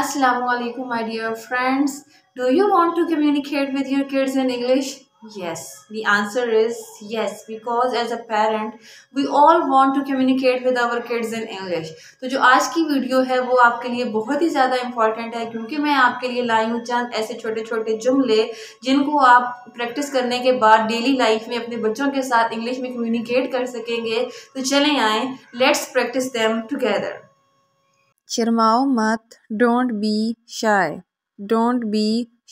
Assalamualaikum, my dear friends. Do you want to communicate with your kids in English? Yes, the answer is yes because as a parent we all want to communicate with our kids in English. तो जो आज की video है वो आपके लिए बहुत ही ज़्यादा इम्पॉर्टेंट है क्योंकि मैं आपके लिए लाई हूँ चंद ऐसे छोटे छोटे जुमले जिनको आप प्रैक्टिस करने के बाद डेली लाइफ में अपने बच्चों के साथ इंग्लिश में कम्युनिकेट कर सकेंगे तो चलें आएँ लेट्स प्रैक्टिस दैम टुगेदर शर्माओ मत don't be shy don't be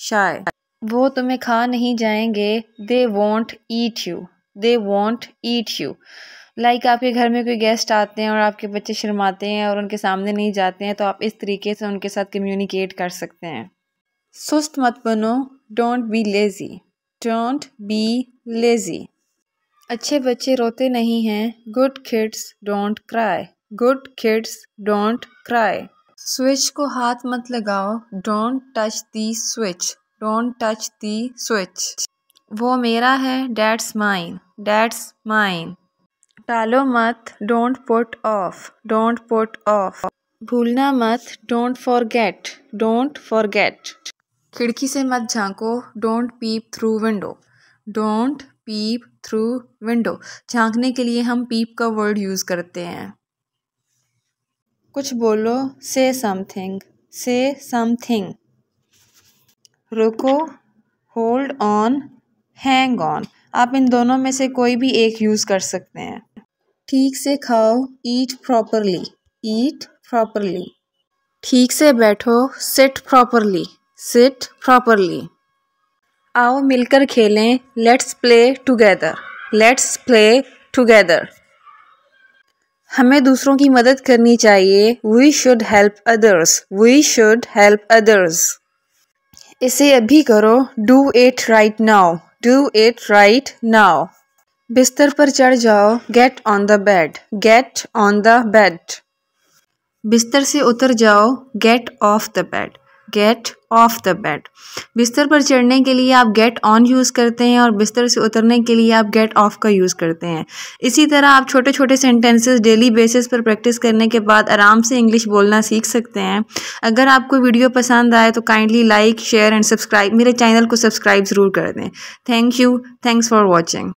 shy वो तुम्हें खा नहीं जाएंगे they won't eat you they won't eat you like आपके घर में कोई गेस्ट आते हैं और आपके बच्चे शर्माते हैं और उनके सामने नहीं जाते हैं तो आप इस तरीके से उनके साथ कम्युनिकेट कर सकते हैं सुस्त मत बनो don't be lazy don't be lazy अच्छे बच्चे रोते नहीं हैं good kids don't cry good kids don't cry switch को हाथ मत लगाओ don't touch the switch don't touch the switch वो मेरा है डैट्स माइन डैट्स माइन टालो मत don't put off don't put off भूलना मत डोंट फॉरगेट डोंट फॉरगेट खिड़की से मत झांको don't peep through window don't peep through window झांकने के लिए हम पीप का वर्ड यूज़ करते हैं कुछ बोलो से समथिंग से समथिंग रुको होल्ड ऑन हैंग ऑन आप इन दोनों में से कोई भी एक यूज़ कर सकते हैं ठीक से खाओ ईट प्रॉपरली ईट प्रॉपरली ठीक से बैठो सिट प्रॉपरली सिट प्रॉपरली आओ मिलकर खेलें let's play together let's play together हमें दूसरों की मदद करनी चाहिए we should help others we should help others इसे अभी करो do it right now do it right now बिस्तर पर चढ़ जाओ get on the bed get on the bed बिस्तर से उतर जाओ get off the bed get off the bed बिस्तर पर चढ़ने के लिए आप गेट ऑन यूज़ करते हैं और बिस्तर से उतरने के लिए आप गेट ऑफ का यूज़ करते हैं इसी तरह आप छोटे छोटे सेंटेंसेस डेली बेसिस पर प्रैक्टिस करने के बाद आराम से इंग्लिश बोलना सीख सकते हैं अगर आपको वीडियो पसंद आए तो kindly like share and subscribe मेरे चैनल को सब्सक्राइब ज़रूर कर दें thank you thanks for watching